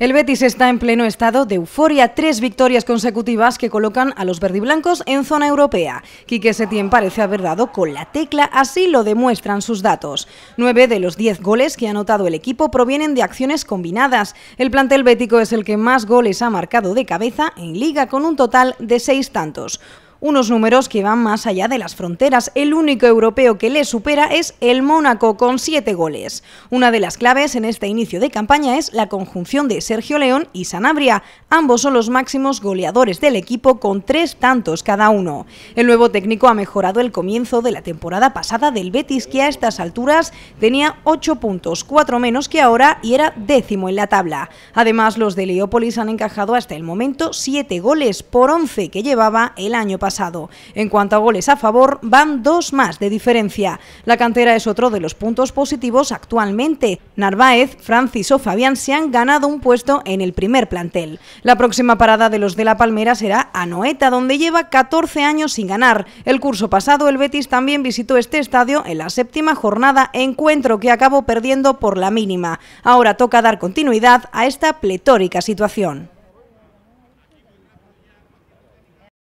El Betis está en pleno estado de euforia, tres victorias consecutivas que colocan a los verdiblancos en zona europea. Quique Setién parece haber dado con la tecla, así lo demuestran sus datos. Nueve de los diez goles que ha anotado el equipo provienen de acciones combinadas. El plantel bético es el que más goles ha marcado de cabeza en liga con un total de seis tantos. Unos números que van más allá de las fronteras. El único europeo que le supera es el Mónaco, con siete goles. Una de las claves en este inicio de campaña es la conjunción de Sergio León y Sanabria. Ambos son los máximos goleadores del equipo con tres tantos cada uno. El nuevo técnico ha mejorado el comienzo de la temporada pasada del Betis, que a estas alturas tenía ocho puntos, cuatro menos que ahora y era décimo en la tabla. Además, los de Leópolis han encajado hasta el momento siete goles por once que llevaba el año pasado. En cuanto a goles a favor, van dos más de diferencia. La cantera es otro de los puntos positivos actualmente. Narváez, Francis o Fabián se han ganado un puesto en el primer plantel. La próxima parada de los de La Palmera será a Noeta, donde lleva 14 años sin ganar. El curso pasado, el Betis también visitó este estadio en la séptima jornada, encuentro que acabó perdiendo por la mínima. Ahora toca dar continuidad a esta pletórica situación.